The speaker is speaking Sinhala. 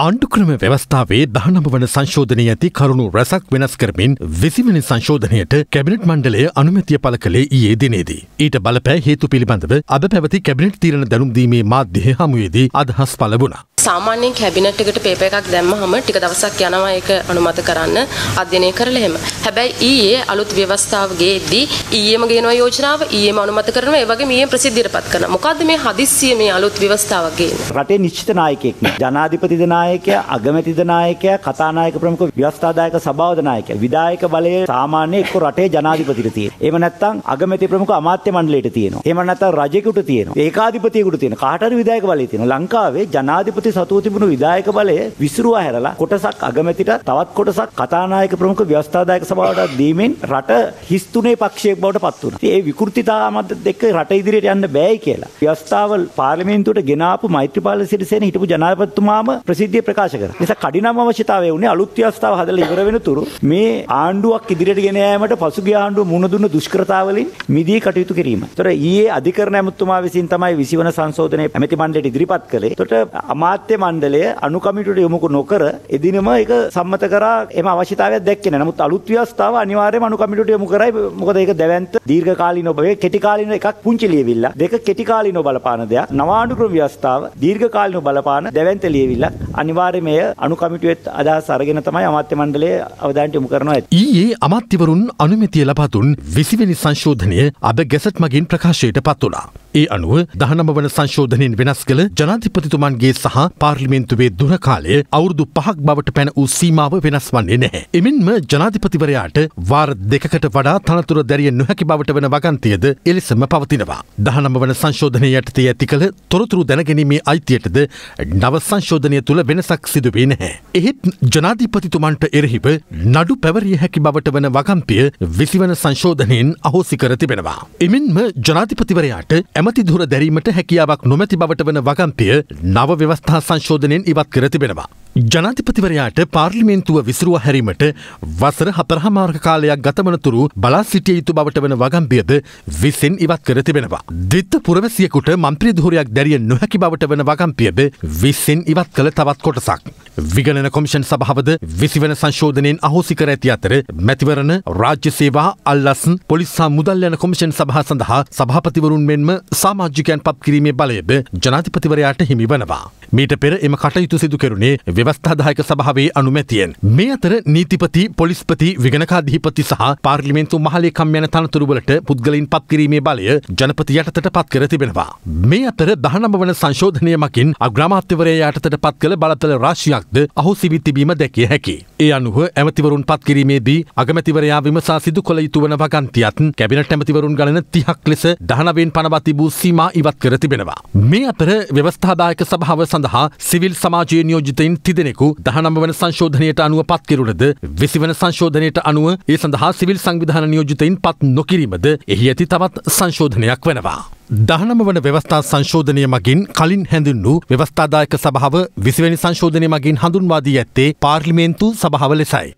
ආණ්ඩුක්‍රම ව්‍යවස්ථාවේ දහනම වන සංශෝධනය ඇති කරුණු රැසක් වෙනස් කරමින් විසිවනි සංශෝධනයට කැබිනට් මණ්ඩලය අනුමැතිය පල කළේ ඊයේ දිනේදී. ඊට බලපෑ හේතු පිළිබඳව අද පැවති කැබිනට් තීරණ දැනුම්දීමේ මාධ්‍යය හමුවේදී අදහස් පළ වුණා. සාමාන්‍යයෙන් කැබිනට් එකට පේපර් එකක් දැම්මහම ටික දවසක් යනවා ඒක අනුමත කරන්න අධ්‍යයනය කරලා එහෙම. හැබැයි ඊයේ අලුත් ව්‍යවස්ථාව ගේද්දී ඊයේම ගේනවා යෝජනාව ඊයේම අනුමත කරනවා ඒ වගේම ඊයේම ප්‍රසිද්ධියටපත් කරනවා. මොකද්ද මේ හදිස්සිය මේ අලුත් ව්‍යවස්ථාවක් ගේන්නේ? රටේ නිශ්චිත නායකයෙක් නේ. ජනාධිපති දෙනා නායකයා, අගමැතිද නායකයා, කතානායක ප්‍රමුඛ ව්‍යවස්ථාදායක සභාවද නායකයා. විධායක බලය සාමාන්‍ය එක්ක රටේ ජනාධිපතිට තියෙනවා. එහෙම නැත්නම් අගමැති ප්‍රමුඛ අමාත්‍ය මණ්ඩලයට තියෙනවා. එහෙම නැත්නම් රජෙකුට තියෙනවා. ඒකාධිපතියෙකුට තියෙනවා. කාට හරි විධායක බලය තියෙනවා. ලංකාවේ ජනාධිපති සතුව තිබුණු විධායක බලය විසිරුවා හැරලා කොටසක් අගමැතිට තවත් කොටසක් කතානායක ප්‍රමුඛ ව්‍යවස්ථාදායක සභාවට දීමෙන් රට හිස් තුනේ පක්ෂයක් බවට පත් වුණා. ඒ විකෘතිතාමත් එක්ක රට ඉදිරියට යන්න බෑයි කියලා. ව්‍යවස්ථාව පාර්ලිමේන්තුවට ගෙනාපු මෛත්‍රීපාල සිරිසේන හිටපු ජනාධිපතිතුමාම ප්‍රසිද්ධ සිද්ධිය ප්‍රකාශ කරා. නිසා කඩිනම් අවශ්‍යතාවය උනේ අලුත් ව්‍යවස්ථාව හදලා ඉවර වෙනතුරු මේ ආණ්ඩුවක් ඉදිරියට ගෙන යාමට පසුගිය ආණ්ඩුව මුහුණ දුන්න දුෂ්කරතාවලින් මිදී කටයුතු කිරීම. ඒතර ඊයේ අධිකරණ ඇමතුමා විසින් තමයි 20 වන සංශෝධනයේ ඇමති මණ්ඩලයට ඉදිරිපත් කළේ. ඒතට අමාත්‍ය මණ්ඩලය අනුකමිටුවට යොමු නොකර එදිනම ඒක සම්මත කරා එම අවශ්‍යතාවයක් දැක්කේ නැහැ. නමුත් අලුත් ව්‍යවස්ථාව අනිවාර්යයෙන්ම අනුකමිටුවට යොමු කරයි. මොකද ඒක දැවැන්ත දීර්ඝ කාලීන ඔබේ කෙටි කාලීන එකක් පුංචි ලියවිල්ල. දෙක කෙටි කාලීන බලපාන දෙයක්. නවාඩුක්‍රම ව්‍යවස්ථාව දීර්ඝ කාලීන බලපාන දැවැන්ත ලියවිල්ල. අනිවාර්යයෙන්ම අනු කමිටුවෙත් අදහස් අරගෙන තමයි අමාත්‍ය මණ්ඩලය අවධානයට යොමු කරනවා ඇති. ඊයේ අමාත්‍යවරුන් අනුමැතිය ලබා දුන් 20 වෙනි සංශෝධනය අද ගැසට් මගින් ප්‍රකාශයට පත් වුණා. ඒ අනුව දහනම වන සංශෝධනයෙන් වෙනස් කළ ජනාධිපතිතුමන්ගේ සහ පාර්ලිමේන්තුවේ දුර කාලය අවුරුදු පහක් බවට පැන වූ සීමාව වෙනස් වන්නේ නැහැ. එමෙන්ම ජනාධිපතිවරයාට වාර දෙකකට වඩා තනතුර දැරිය නොහැකි බවට වන වගන්තියද එලෙසම පවතිනවා. දහනම වන සංශෝධනය යටතේ ඇති කළ තොරතුරු දැනගැනීමේ අයිතියටද නව සංශෝධනය තුළ වෙනසක් සිදුවේ නැහැ. එහෙත් ජනාධිපතිතුමන්ට එරෙහිව නඩු පැවරිය හැකි බවට වන වගම්පිය විසිවන සංශෝධනයෙන් අහෝසි කර තිබෙනවා. එමෙන්ම ජනාධිපතිවරයාට ඇමති දුර දැරීමට හැකියාවක් නොමැති බවට වන වගම්පිය නව ව්‍යවස්ථා සංශෝධනයෙන් ඉවත් කර තිබෙනවා. ජනාධිපතිවරයාට පාර්ලිමේන්තුව විසිරුව හැරීමට වසර හතරහමාර්ග කාලයක් ගතමනතුරු බලා සිටිය යුතු බවට වන වගම්පියද විසින් ඉවත් කර තිබෙනවා. දිත්ත පුරවැසියකුට මන්ත්‍රී දුරයක් දැරිය නොහැකි බවට වන වගම්පියද විසින් ඉවත් කළ තවත් කොටසක්. විගණන කොමිෂන් සභාවද විසිවන සංශෝධනයෙන් අහෝසි කර ඇති අතර මැතිවරණ රාජ්‍ය සේවා අල්ලස්න් පොලිස් සහ මුදල් යන කොමිෂන් සභා සඳහා සභාපතිවරුන් මෙන්ම සාමාජිකයන් පත් කිරීමේ බලයද ජනාධිපතිවරයාට හිමි වනවා. මීට පෙර එම කටයුතු සිදු කෙරුණේ ව්‍යවස්ථාදායක සභාවේ අනුමැතියෙන්. මේ අතර නීතිපති පොලිස්පති විගණකාධිපති සහ පාර්ලිමේන්තු මහලේකම් යන තනතුරුවලට පුද්ගලයින් පත්කිරීමේ බලය ජනපති යටතට පත් කර තිබෙනවා. මේ අතර දහනම වන සංශෝධනය මකින් අග්‍රාමාත්‍යවරය යටතට පත් කළ බලතල රාශියක් ක්‍රමයක්ද අහු සිවිතිබීම දැකිය හැකි. ඒ අනුව ඇමතිවරුන් පත් කිරීමේදී අගමැතිවරයා විමසා සිදු කළ යුතු වන වගන්තියත් කැබිනට ඇමතිවරුන් ගණන තිහක් ලෙස දහනවෙන් පනවති වූ සීමා ඉවත් කර තිබෙනවා. මේ අතර ව්‍යවස්ථාදායක සභාව සඳහා සිවිල් සමාජයේ නියෝජිතයින් තිදෙනෙකු දහනම වන සංශෝධනයට අනුව පත් කිරුණද විසිවන සංශෝධනයට අනුව ඒ සඳහා සිවිල් සංවිධාන නියෝජිතයින් පත් නොකිරීමද එහි ඇති තවත් සංශෝධනයක් වෙනවා. දහනම වන ව්‍යවස්ථා සංශෝධනය මගින් කලින් හැඳුන්වූ ව්‍යවස්ථාදායක සභාව විසිවැනි සංශෝධනය මගින් හඳුන්වාදී ඇත්තේ පාර්ලිමේන්තු සභාව ලෙසයි.